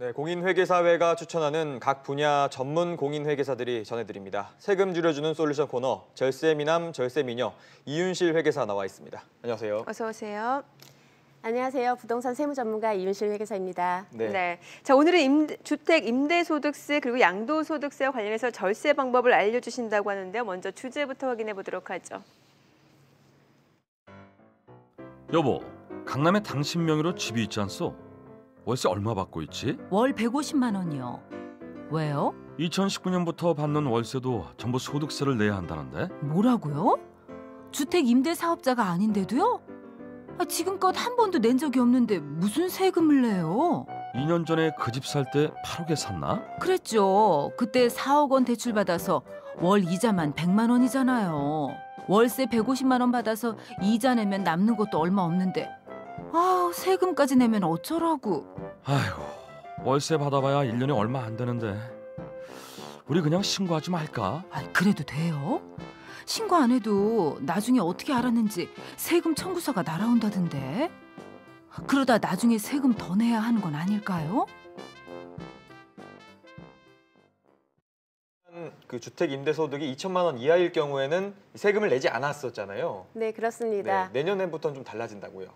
네, 공인회계사회가 추천하는 각 분야 전문 공인회계사들이 전해드립니다. 세금 줄여주는 솔루션 코너 절세미남 절세미녀 이윤실 회계사 나와 있습니다. 안녕하세요. 어서 오세요. 안녕하세요. 부동산 세무 전문가 이윤실 회계사입니다. 네. 네. 자, 오늘은 임대, 주택 임대소득세 그리고 양도소득세와 관련해서 절세 방법을 알려주신다고 하는데요. 먼저 주제부터 확인해 보도록 하죠. 여보, 강남에 당신 명의로 집이 있지 않소? 월세 얼마 받고 있지? 월 150만 원이요. 왜요? 2019년부터 받는 월세도 전부 소득세를 내야 한다는데? 뭐라고요? 주택 임대 사업자가 아닌데도요? 아, 지금껏 한 번도 낸 적이 없는데 무슨 세금을 내요? 2년 전에 그 집 살 때 8억에 샀나? 그랬죠. 그때 4억 원 대출 받아서 월 이자만 100만 원이잖아요. 월세 150만 원 받아서 이자 내면 남는 것도 얼마 없는데 아, 세금까지 내면 어쩌라고. 아이고, 월세 받아봐야 1년에 얼마 안 되는데. 우리 그냥 신고하지 말까? 아, 그래도 돼요? 신고 안 해도 나중에 어떻게 알았는지 세금 청구서가 날아온다던데. 그러다 나중에 세금 더 내야 하는 건 아닐까요? 그 주택 임대소득이 2천만 원 이하일 경우에는 세금을 내지 않았었잖아요. 네, 그렇습니다. 네, 내년부터는 좀 달라진다고요.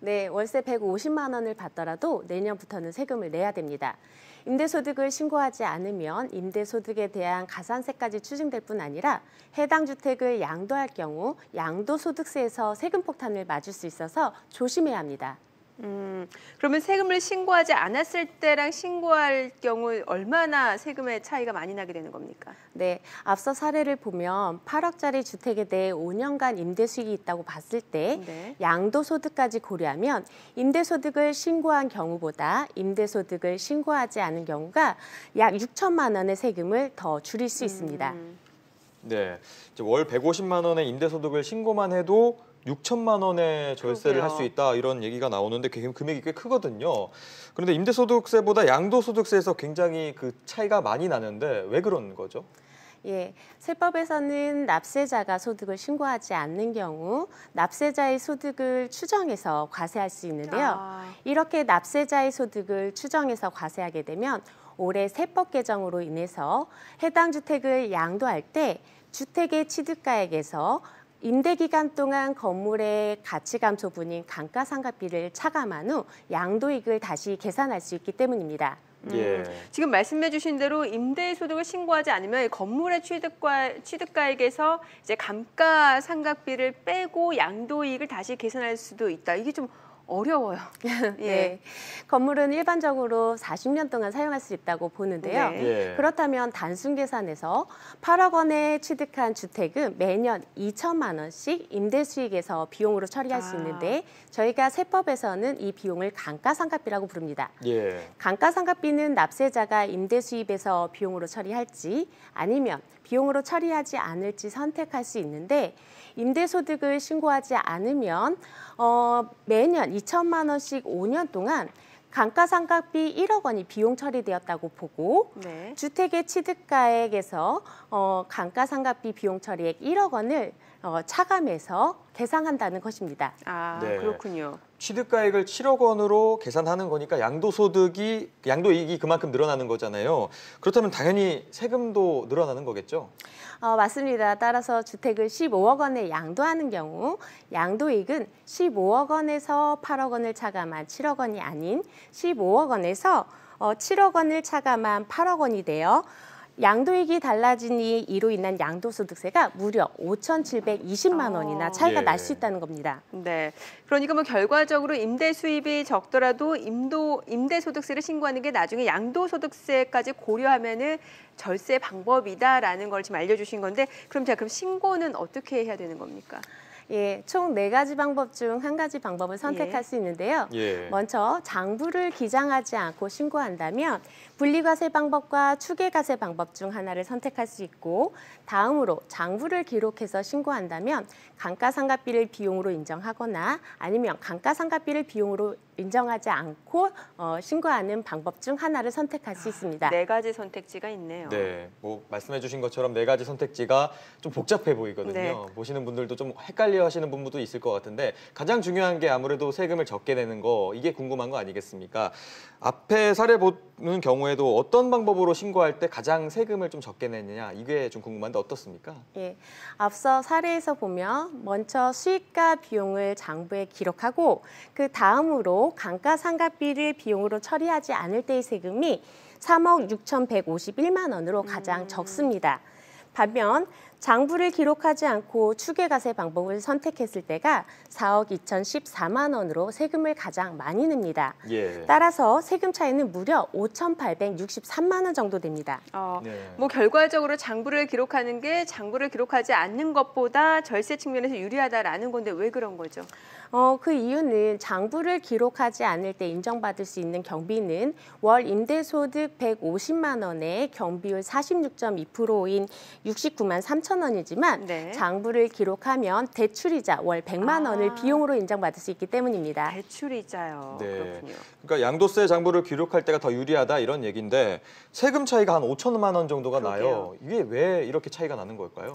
네, 월세 150만 원을 받더라도 내년부터는 세금을 내야 됩니다. 임대소득을 신고하지 않으면 임대소득에 대한 가산세까지 추징될 뿐 아니라 해당 주택을 양도할 경우 양도소득세에서 세금 폭탄을 맞을 수 있어서 조심해야 합니다. 음, 그러면 세금을 신고하지 않았을 때랑 신고할 경우 얼마나 세금의 차이가 많이 나게 되는 겁니까? 네, 앞서 사례를 보면 8억짜리 주택에 대해 5년간 임대 수익이 있다고 봤을 때 네. 양도소득까지 고려하면 임대소득을 신고한 경우보다 임대소득을 신고하지 않은 경우가 약 6천만 원의 세금을 더 줄일 수 있습니다. 음. 네, 이제 월 150만 원의 임대소득을 신고만 해도 6천만 원의 절세를 할 수 있다 이런 얘기가 나오는데 금액이 꽤 크거든요. 그런데 임대소득세보다 양도소득세에서 굉장히 그 차이가 많이 나는데 왜 그런 거죠? 예, 세법에서는 납세자가 소득을 신고하지 않는 경우 납세자의 소득을 추정해서 과세할 수 있는데요. 아. 이렇게 납세자의 소득을 추정해서 과세하게 되면 올해 세법 개정으로 인해서 해당 주택을 양도할 때 주택의 취득가액에서 임대 기간 동안 건물의 가치 감소분인 감가상각비를 차감한 후 양도익을 다시 계산할 수 있기 때문입니다. 예. 음, 지금 말씀해 주신 대로 임대 소득을 신고하지 않으면 건물의 취득과 취득가액에서 이제 감가상각비를 빼고 양도이익을 다시 계산할 수도 있다. 이게 좀 어려워요. 네. 예. 네. 건물은 일반적으로 40년 동안 사용할 수 있다고 보는데요. 네. 예. 그렇다면 단순 계산에서 8억 원에 취득한 주택은 매년 2천만 원씩 임대 수익에서 비용으로 처리할 아. 수 있는데 저희가 세법에서는 이 비용을 감가상각비라고 부릅니다. 예. 감가상각비는 납세자가 임대 수입에서 비용으로 처리할지 아니면 비용으로 처리하지 않을지 선택할 수 있는데 임대소득을 신고하지 않으면 어, 매년 2천만 원씩 5년 동안 감가상각비 1억 원이 비용 처리되었다고 보고 네. 주택의 취득가액에서 어, 감가상각비 비용 처리액 1억 원을 어, 차감해서 계상한다는 것입니다. 아 네. 그렇군요. 취득가액을 7억 원으로 계산하는 거니까 양도소득이, 양도이익이 그만큼 늘어나는 거잖아요. 그렇다면 당연히 세금도 늘어나는 거겠죠? 어, 맞습니다. 따라서 주택을 15억 원에 양도하는 경우 양도이익은 15억 원에서 8억 원을 차감한 7억 원이 아닌 15억 원에서 어, 7억 원을 차감한 8억 원이 되어 양도이익이 달라지니 이로 인한 양도소득세가 무려 5,720만 아. 원이나 차이가 예. 날수 있다는 겁니다. 네, 그러니까 뭐 결과적으로 임대 수입이 적더라도 임도 임대소득세를 신고하는 게 나중에 양도소득세까지 고려하면은 절세 방법이다라는 걸 지금 알려주신 건데 그럼 제가 그럼 신고는 어떻게 해야 되는 겁니까? 예, 총 네 가지 방법 중 한 가지 방법을 선택할 예. 수 있는데요. 예. 먼저 장부를 기장하지 않고 신고한다면 분리과세 방법과 추계과세 방법 중 하나를 선택할 수 있고 다음으로 장부를 기록해서 신고한다면 감가상각비를 비용으로 인정하거나 아니면 감가상각비를 비용으로 인정하지 않고 어, 신고하는 방법 중 하나를 선택할 수 아, 있습니다. 네 가지 선택지가 있네요. 네, 뭐 말씀해주신 것처럼 네 가지 선택지가 좀 복잡해 보이거든요. 네. 보시는 분들도 좀 헷갈려하시는 분도 들 있을 것 같은데 가장 중요한 게 아무래도 세금을 적게 내는 거 이게 궁금한 거 아니겠습니까? 앞에 사례 보 보는 경우에도 어떤 방법으로 신고할 때 가장 세금을 좀 적게 내느냐 이게 좀 궁금한데 어떻습니까? 예, 앞서 사례에서 보면 먼저 수익과 비용을 장부에 기록하고 그 다음으로 감가상각비를 비용으로 처리하지 않을 때의 세금이 3억 6,151만 원으로 가장 음. 적습니다. 반면 장부를 기록하지 않고 추계가세 방법을 선택했을 때가 4억 2,014만 원으로 세금을 가장 많이 냅니다. 예. 따라서 세금 차이는 무려 5,863만 원 정도 됩니다. 어, 네. 뭐 결과적으로 장부를 기록하는 게 장부를 기록하지 않는 것보다 절세 측면에서 유리하다라는 건데 왜 그런 거죠? 어, 그 이유는 장부를 기록하지 않을 때 인정받을 수 있는 경비는 월 임대소득 150만 원에 경비율 46.2%인 69만 3천 3천 원이지만 네. 장부를 기록하면 대출이자 월 100만 아. 원을 비용으로 인정받을 수 있기 때문입니다. 대출이자요. 네. 그렇군요. 그러니까 양도세 장부를 기록할 때가 더 유리하다 이런 얘기인데 세금 차이가 한 5천만 원 정도가 그러게요. 나요. 이게 왜 이렇게 차이가 나는 걸까요?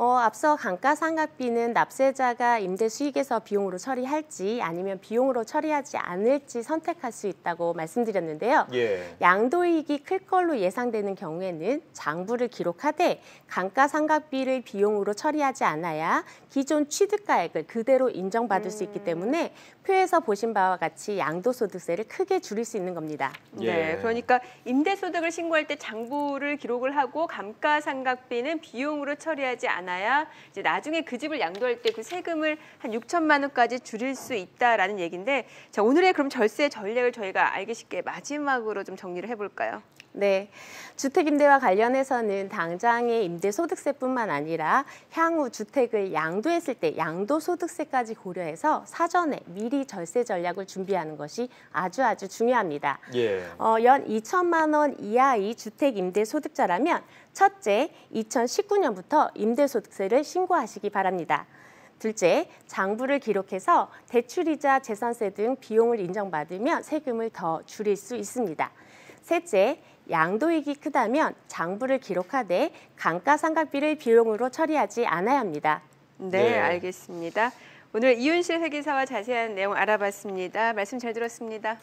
어, 앞서 강가상각비는 납세자가 임대 수익에서 비용으로 처리할지 아니면 비용으로 처리하지 않을지 선택할 수 있다고 말씀드렸는데요. 예. 양도이익이 클 걸로 예상되는 경우에는 장부를 기록하되 강가상각비를 비용으로 처리하지 않아야 기존 취득가액을 그대로 인정받을 음... 수 있기 음. 때문에 표에서 보신 바와 같이 양도소득세를 크게 줄일 수 있는 겁니다. 예. 네, 그러니까 임대소득을 신고할 때 장부를 기록을 하고 감가상각비는 비용으로 처리하지 않아 야 않아야 이제 나중에 그 집을 양도할 때 그 세금을 한 6천만 원까지 줄일 수 있다라는 얘기인데 자, 오늘의 그럼 절세 전략을 저희가 알기 쉽게 마지막으로 좀 정리를 해볼까요? 네. 주택임대와 관련해서는 당장의 임대소득세뿐만 아니라 향후 주택을 양도했을 때 양도소득세까지 고려해서 사전에 미리 절세 전략을 준비하는 것이 아주 아주 중요합니다. 예. 어, 연 2천만 원 이하의 주택임대소득자라면 첫째, 2019년부터 임대소득세를 신고하시기 바랍니다. 둘째, 장부를 기록해서 대출이자 재산세 등 비용을 인정받으면 세금을 더 줄일 수 있습니다. 셋째, 양도익이 크다면 장부를 기록하되 강가상각비를 비용으로 처리하지 않아야 합니다. 네, 네. 알겠습니다. 오늘 이윤실 회계사와 자세한 내용 알아봤습니다. 말씀 잘 들었습니다.